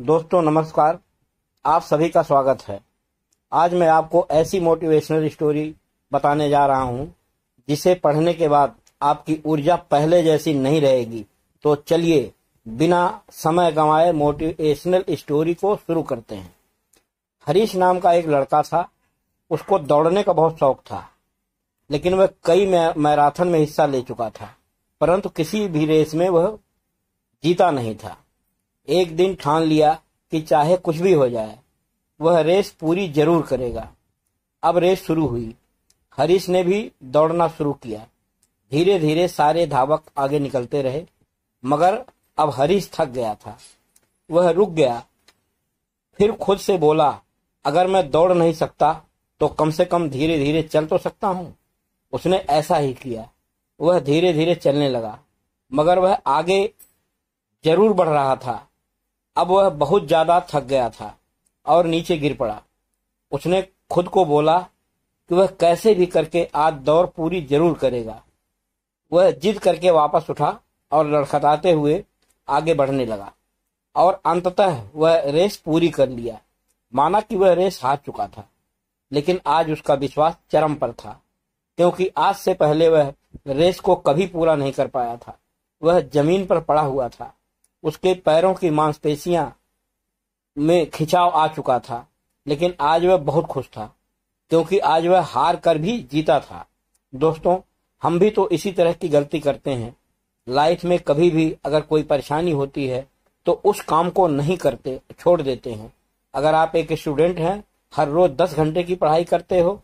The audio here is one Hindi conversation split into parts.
दोस्तों नमस्कार आप सभी का स्वागत है आज मैं आपको ऐसी मोटिवेशनल स्टोरी बताने जा रहा हूं जिसे पढ़ने के बाद आपकी ऊर्जा पहले जैसी नहीं रहेगी तो चलिए बिना समय गंवाए मोटिवेशनल स्टोरी को शुरू करते हैं हरीश नाम का एक लड़का था उसको दौड़ने का बहुत शौक था लेकिन वह कई मैराथन में हिस्सा ले चुका था परंतु किसी भी रेस में वह जीता नहीं था एक दिन ठान लिया कि चाहे कुछ भी हो जाए वह रेस पूरी जरूर करेगा अब रेस शुरू हुई हरीश ने भी दौड़ना शुरू किया धीरे धीरे सारे धावक आगे निकलते रहे मगर अब हरीश थक गया था वह रुक गया फिर खुद से बोला अगर मैं दौड़ नहीं सकता तो कम से कम धीरे धीरे चल तो सकता हूँ उसने ऐसा ही किया वह धीरे धीरे चलने लगा मगर वह आगे जरूर बढ़ रहा था अब वह बहुत ज्यादा थक गया था और नीचे गिर पड़ा उसने खुद को बोला कि वह कैसे भी करके आज दौड़ पूरी जरूर करेगा वह जिद करके वापस उठा और लड़खड़ाते हुए आगे बढ़ने लगा और अंततः वह रेस पूरी कर लिया माना कि वह रेस हार चुका था लेकिन आज उसका विश्वास चरम पर था क्योंकि आज से पहले वह रेस को कभी पूरा नहीं कर पाया था वह जमीन पर पड़ा हुआ था उसके पैरों की मांसपेशियां में खिंचाव आ चुका था लेकिन आज वह बहुत खुश था क्योंकि आज वह हार कर भी जीता था दोस्तों हम भी तो इसी तरह की गलती करते हैं लाइफ में कभी भी अगर कोई परेशानी होती है तो उस काम को नहीं करते छोड़ देते हैं अगर आप एक स्टूडेंट हैं हर रोज दस घंटे की पढ़ाई करते हो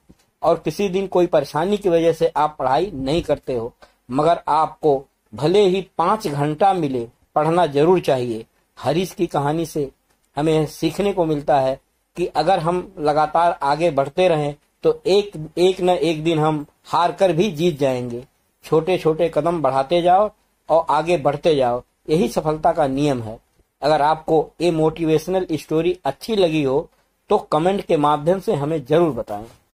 और किसी दिन कोई परेशानी की वजह से आप पढ़ाई नहीं करते हो मगर आपको भले ही पांच घंटा मिले पढ़ना जरूर चाहिए हरीश की कहानी से हमें सीखने को मिलता है कि अगर हम लगातार आगे बढ़ते रहें तो एक एक न एक दिन हम हार कर भी जीत जाएंगे छोटे छोटे कदम बढ़ाते जाओ और आगे बढ़ते जाओ यही सफलता का नियम है अगर आपको ये मोटिवेशनल स्टोरी अच्छी लगी हो तो कमेंट के माध्यम से हमें जरूर बताएं